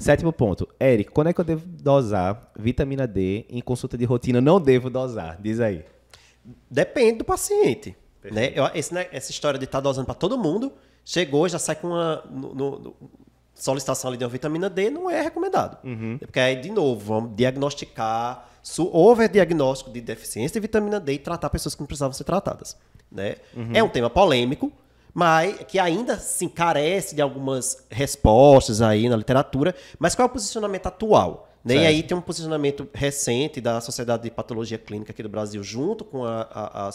Sétimo ponto. Eric, quando é que eu devo dosar vitamina D em consulta de rotina? Não devo dosar, diz aí. Depende do paciente. Né? Eu, esse, né? Essa história de estar tá dosando para todo mundo, chegou, já sai com uma no, no, solicitação ali de uma vitamina D, não é recomendado. Uhum. É porque aí, de novo, vamos diagnosticar, overdiagnóstico de deficiência de vitamina D e tratar pessoas que não precisavam ser tratadas. Né? Uhum. É um tema polêmico, mas que ainda se assim, carece de algumas respostas aí na literatura, mas qual é o posicionamento atual? Né? E aí tem um posicionamento recente da Sociedade de Patologia Clínica aqui do Brasil, junto com a, a,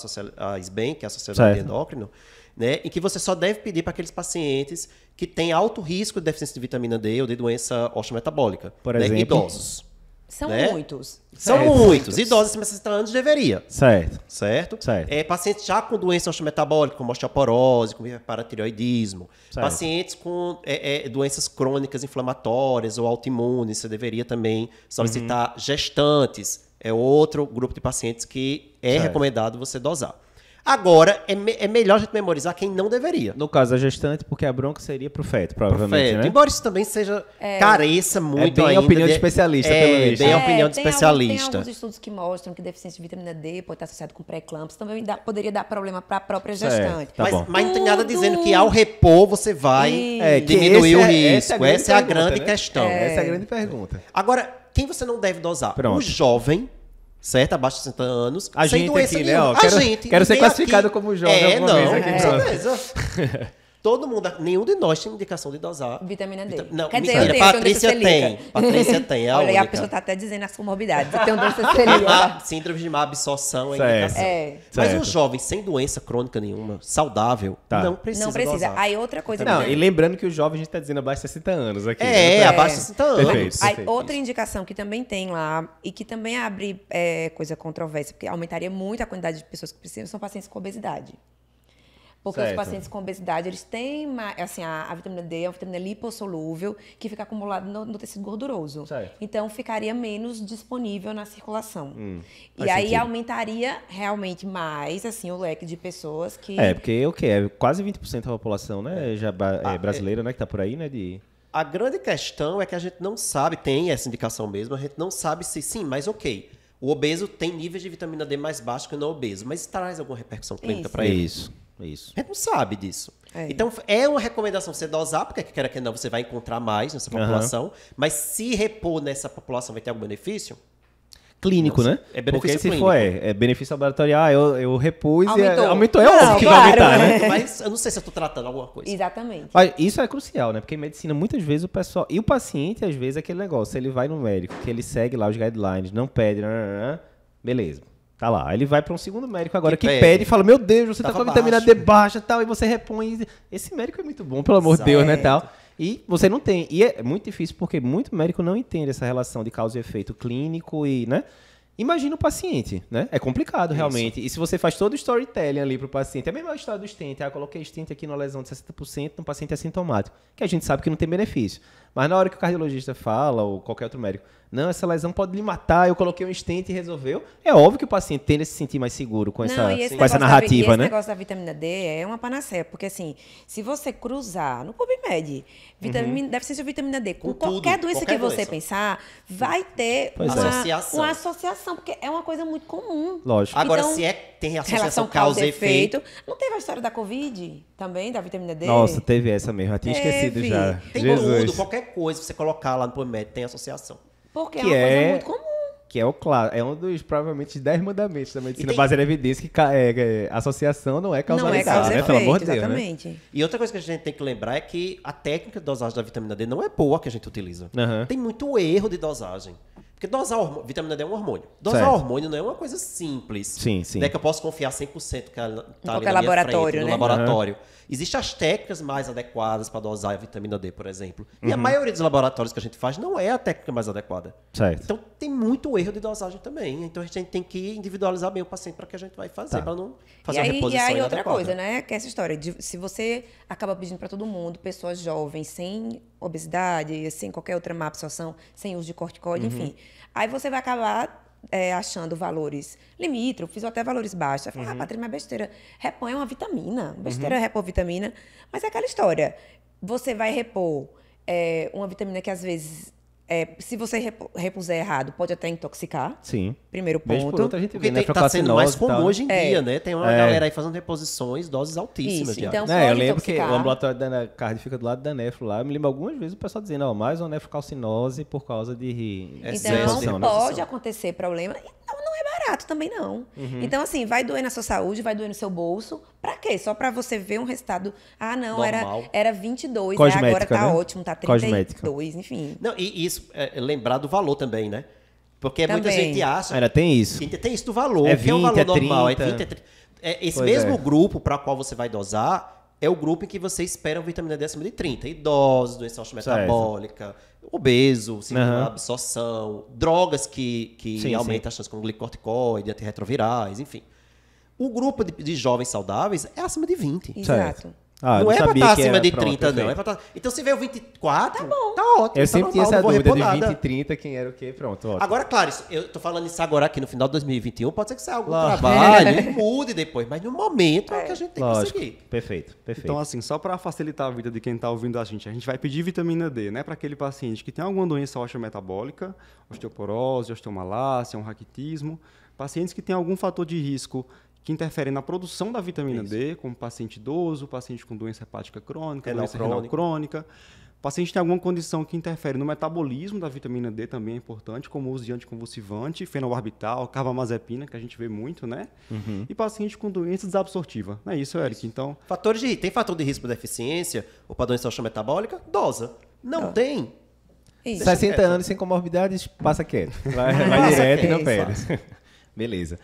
a, a SBEM, que é a Sociedade certo. de Endócrino, né? em que você só deve pedir para aqueles pacientes que têm alto risco de deficiência de vitamina D ou de doença osteometabólica, Por né? exemplo, idosos. São né? muitos. São muitos. Idosos acima de 60 anos deveria. Certo. Certo? certo. É, pacientes já com doença osteometabólicas, como osteoporose, como hiperparatireoidismo. Certo. Pacientes com é, é, doenças crônicas inflamatórias ou autoimunes, você deveria também solicitar. Uhum. Gestantes é outro grupo de pacientes que é recomendado você dosar. Agora, é, me é melhor a gente memorizar quem não deveria. No caso da gestante, porque a bronca seria pro feto, provavelmente, pro feto. né? Embora isso também seja é. careça muito é bem ainda. opinião de, de especialista, é, pelo menos. É, bem opinião de especialista. tem alguns estudos que mostram que deficiência de vitamina D pode estar associada com pré-eclâmpsia, também dá, poderia dar problema para a própria gestante. Tá mas, mas não tem nada dizendo que ao repor você vai é, diminuir o é, é risco. Essa é a grande, pergunta, né? questão. É. Essa é a grande pergunta. Agora, quem você não deve dosar? Pronto. O jovem certo? Abaixo de 60 anos. A gente aqui, né, nenhuma. né? Ó, quero, a gente. Quero ser classificado aqui. como jovem. É, não. É, com certeza. Todo mundo, nenhum de nós tem indicação de dosar. Vitamina D. não, Quer dizer, mentira, eu tenho, Patrícia eu tem. Patrícia tem, é a Olha, única. a pessoa tá até dizendo as comorbidades. Eu tenho doença celíaca. Ah, síndrome de má absorção é indicação. É. Mas certo. um jovem sem doença crônica nenhuma, saudável, tá. não precisa Não precisa. Dosar. Aí outra coisa... Não, e lembrando que o jovem a gente tá dizendo abaixo de 60 anos aqui. É, né? abaixo de 60 anos. Perfeito, Aí, perfeito. Outra indicação que também tem lá e que também abre é, coisa controversa, porque aumentaria muito a quantidade de pessoas que precisam, são pacientes com obesidade. Porque certo. os pacientes com obesidade, eles têm assim, a, a vitamina D é uma vitamina lipossolúvel que fica acumulada no, no tecido gorduroso. Certo. Então ficaria menos disponível na circulação. Hum, e aí sentido. aumentaria realmente mais assim o leque de pessoas que. É, porque é o okay, É quase 20% da população né, é. já, é, ah, é, brasileira, né? Que tá por aí, né? De... A grande questão é que a gente não sabe, tem essa indicação mesmo, a gente não sabe se sim, mas ok. O obeso tem níveis de vitamina D mais baixos que o não obeso, mas traz alguma repercussão clínica para ele? Isso. Isso. A gente não sabe disso. É. Então, é uma recomendação você dosar, porque quer que não, você vai encontrar mais nessa população. Uhum. Mas se repor nessa população vai ter algum benefício? Clínico, Nossa. né? É benefício Porque se clínico. for, é, é benefício laboratorial, ah, eu, eu repus é- aumentou. e aumentou. É óbvio que claro, vai aumentar, né? né? Mas eu não sei se eu estou tratando alguma coisa. Exatamente. Mas isso é crucial, né? Porque em medicina, muitas vezes o pessoal... E o paciente, às vezes, é aquele negócio. Ele vai no médico, que ele segue lá os guidelines, não pede, beleza. Tá lá. ele vai para um segundo médico agora que, que pede. e fala: Meu Deus, você tá, tá com a vitamina baixo. D baixa tal, e você repõe. Esse médico é muito bom, pelo amor de Deus, né? Tal. E você não tem. E é muito difícil porque muito médico não entende essa relação de causa e efeito clínico e, né? Imagina o paciente, né? É complicado realmente. E se você faz todo o storytelling ali pro paciente, é a mesma história do stent. Ah, coloquei stent aqui numa lesão de 60% num paciente assintomático, é que a gente sabe que não tem benefício. Mas na hora que o cardiologista fala, ou qualquer outro médico, não, essa lesão pode lhe matar, eu coloquei um estente e resolveu. É óbvio que o paciente tende a se sentir mais seguro com não, essa, com essa narrativa, da, né? Esse negócio da vitamina D é uma panaceia, porque assim, se você cruzar no PubMed, vitamina, uhum. deficiência de vitamina D, com, com qualquer tudo, doença qualquer que doença. você pensar, vai ter uma, é. associação. uma associação, porque é uma coisa muito comum. Lógico. Agora, então, se é, tem associação causa e efeito. Não teve a história da Covid também, da vitamina D? Nossa, teve essa mesmo, eu tinha teve. esquecido já. Tem Jesus. qualquer coisa, que você colocar lá no PubMed, tem associação. Porque que é uma coisa é... muito comum. Que é o claro, é um dos provavelmente dez mandamentos da medicina tem... baseada em evidência que é, é, associação não é causalidade, não é causa né? Efeito, Pelo amor de Deus, né? exatamente. né? E outra coisa que a gente tem que lembrar é que a técnica de dosagem da vitamina D não é boa que a gente utiliza. Uhum. Tem muito erro de dosagem. Porque dosar hormônio, vitamina D é um hormônio. Dosar certo. hormônio não é uma coisa simples. Sim, sim. Não é que eu posso confiar 100% que ela está ali na laboratório, frente, no né? laboratório. Uhum. Existem as técnicas mais adequadas para dosar a vitamina D, por exemplo. E uhum. a maioria dos laboratórios que a gente faz não é a técnica mais adequada. Certo. Então tem muito erro de dosagem também. Então a gente tem que individualizar bem o paciente para que a gente vai fazer, tá. para não fazer e aí, a reposição E aí outra coisa, né? Que é essa história de se você acaba pedindo para todo mundo, pessoas jovens, sem obesidade, sem qualquer outra má absorção, sem uso de corticóide, uhum. enfim. Aí você vai acabar é, achando valores limítrofes ou até valores baixos. Aí fala, ah, uhum. ah, Patrícia, mas besteira. Repõe uma vitamina. Uhum. Besteira uhum. repor vitamina. Mas é aquela história. Você vai repor é, uma vitamina que às vezes é, se você repuser errado, pode até intoxicar. Sim. Primeiro ponto. por gente Porque vê, tem, né? tá sendo mais comum né? hoje em é. dia, né? Tem uma é. galera aí fazendo reposições, doses altíssimas. Isso, de então é, Eu lembro intoxicar. que o ambulatório da Anacardia fica do lado da nefro lá. Eu me lembro algumas vezes o pessoal dizendo, ó, mais uma nefrocalcinose por causa de... Então, pode né? acontecer problema. Não barato também não. Uhum. Então, assim, vai doer na sua saúde, vai doer no seu bolso. Pra quê? Só pra você ver um resultado. Ah, não, era, era 22, né? agora tá né? ótimo, tá 32, Cosmética. enfim. Não, e isso, é, é, lembrar do valor também, né? Porque também. muita gente acha. Era, tem isso. Tem isso do valor. É 20, que é valor é 30. normal. É 20, é 30. É, esse pois mesmo é. grupo para qual você vai dosar é o grupo em que você espera uma vitamina D acima de 30. Idosos, doença metabólica, obeso, síndrome uhum. absorção, drogas que, que sim, aumentam sim. a chance como glicorticoide, antirretrovirais, enfim. O grupo de, de jovens saudáveis é acima de 20. Exato. Certo. Ah, não, não é pra tá estar acima de 30, não. É tá... Então se veio 24, tá, bom. tá ótimo. Eu tá sempre normal, tinha essa dúvida de 20 e 30, quem era o quê, pronto. Ótimo. Agora, claro, isso, eu tô falando isso agora aqui no final de 2021, pode ser que saia algum Lógico. trabalho, mude depois, mas no momento é, o que a gente tem Lógico. que seguir. Perfeito, perfeito. Então, assim, só para facilitar a vida de quem tá ouvindo a gente, a gente vai pedir vitamina D, né, para aquele paciente que tem alguma doença osteometabólica, osteoporose, osteomalácia, um raquitismo, pacientes que têm algum fator de risco que interferem na produção da vitamina Isso. D, como paciente idoso, paciente com doença hepática crônica, renal doença crônica. renal crônica. Paciente tem alguma condição que interfere no metabolismo da vitamina D também é importante, como o uso de anticonvulsivante, fenobarbital, carbamazepina, que a gente vê muito, né? Uhum. E paciente com doença desabsortiva. Não é isso, Eric? Isso. Então... Fatores de Tem fator de risco para deficiência ou para doença metabólica? Dosa. Não ah. tem. Isso. 60 anos sem comorbidades, passa quieto. Vai, vai direto e não perde. Beleza.